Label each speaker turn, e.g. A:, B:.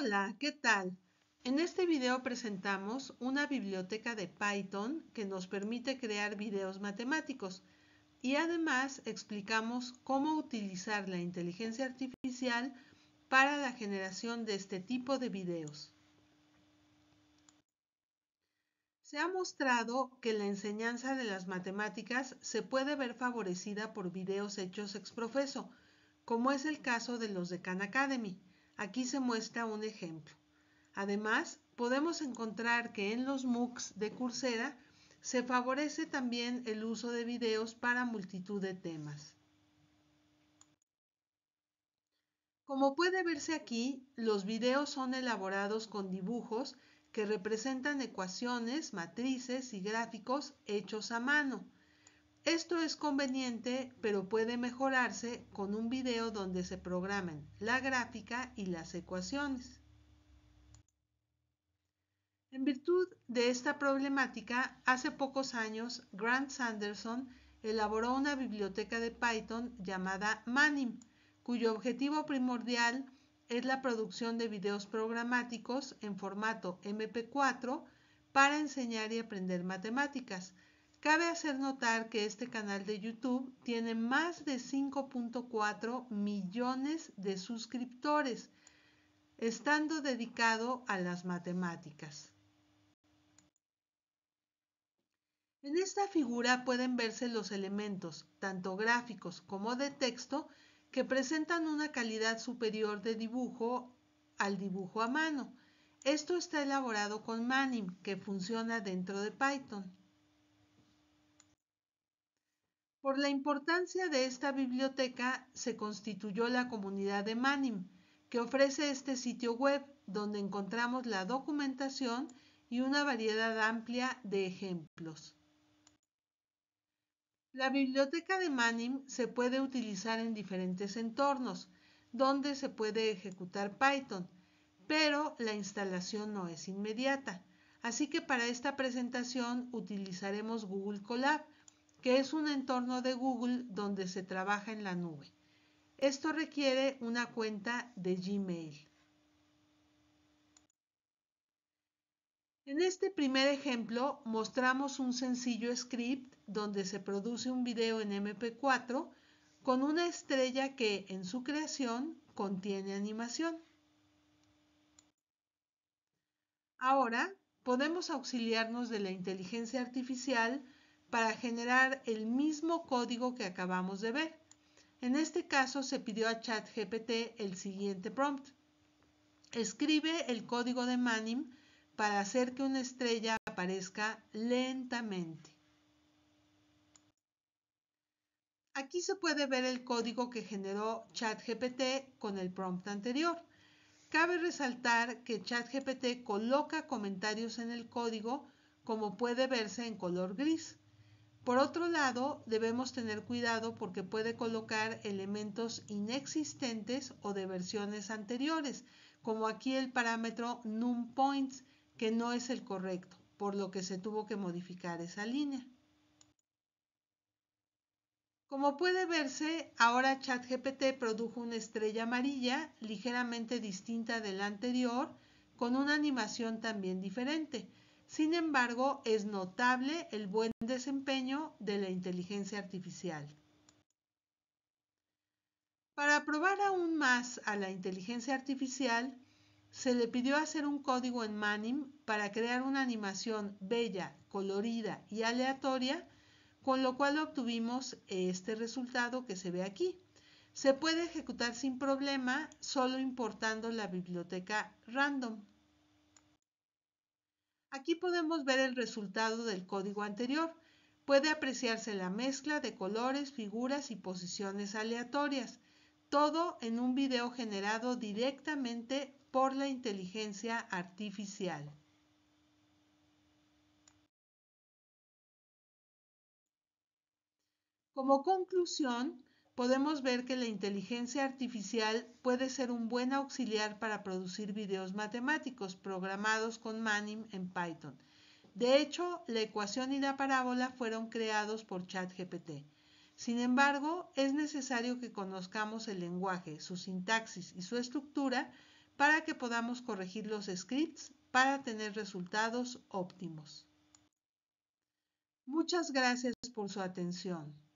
A: Hola, ¿qué tal? En este video presentamos una biblioteca de Python que nos permite crear videos matemáticos y además explicamos cómo utilizar la inteligencia artificial para la generación de este tipo de videos. Se ha mostrado que la enseñanza de las matemáticas se puede ver favorecida por videos hechos ex profeso, como es el caso de los de Khan Academy. Aquí se muestra un ejemplo. Además, podemos encontrar que en los MOOCs de Coursera se favorece también el uso de videos para multitud de temas. Como puede verse aquí, los videos son elaborados con dibujos que representan ecuaciones, matrices y gráficos hechos a mano. Esto es conveniente, pero puede mejorarse con un video donde se programen la gráfica y las ecuaciones. En virtud de esta problemática, hace pocos años Grant Sanderson elaboró una biblioteca de Python llamada Manim, cuyo objetivo primordial es la producción de videos programáticos en formato MP4 para enseñar y aprender matemáticas Cabe hacer notar que este canal de YouTube tiene más de 5.4 millones de suscriptores, estando dedicado a las matemáticas. En esta figura pueden verse los elementos, tanto gráficos como de texto, que presentan una calidad superior de dibujo al dibujo a mano. Esto está elaborado con Manim, que funciona dentro de Python. Por la importancia de esta biblioteca se constituyó la comunidad de Manim, que ofrece este sitio web donde encontramos la documentación y una variedad amplia de ejemplos. La biblioteca de Manim se puede utilizar en diferentes entornos, donde se puede ejecutar Python, pero la instalación no es inmediata. Así que para esta presentación utilizaremos Google Colab, que es un entorno de Google donde se trabaja en la nube. Esto requiere una cuenta de Gmail. En este primer ejemplo mostramos un sencillo script donde se produce un video en MP4 con una estrella que en su creación contiene animación. Ahora podemos auxiliarnos de la inteligencia artificial para generar el mismo código que acabamos de ver. En este caso se pidió a ChatGPT el siguiente prompt. Escribe el código de Manim para hacer que una estrella aparezca lentamente. Aquí se puede ver el código que generó ChatGPT con el prompt anterior. Cabe resaltar que ChatGPT coloca comentarios en el código como puede verse en color gris. Por otro lado, debemos tener cuidado porque puede colocar elementos inexistentes o de versiones anteriores, como aquí el parámetro numPoints, que no es el correcto, por lo que se tuvo que modificar esa línea. Como puede verse, ahora ChatGPT produjo una estrella amarilla ligeramente distinta de la anterior, con una animación también diferente. Sin embargo, es notable el buen desempeño de la inteligencia artificial. Para probar aún más a la inteligencia artificial, se le pidió hacer un código en Manim para crear una animación bella, colorida y aleatoria, con lo cual obtuvimos este resultado que se ve aquí. Se puede ejecutar sin problema, solo importando la biblioteca random. Aquí podemos ver el resultado del código anterior. Puede apreciarse la mezcla de colores, figuras y posiciones aleatorias, todo en un video generado directamente por la inteligencia artificial. Como conclusión, podemos ver que la inteligencia artificial puede ser un buen auxiliar para producir videos matemáticos programados con Manim en Python. De hecho, la ecuación y la parábola fueron creados por ChatGPT. Sin embargo, es necesario que conozcamos el lenguaje, su sintaxis y su estructura para que podamos corregir los scripts para tener resultados óptimos. Muchas gracias por su atención.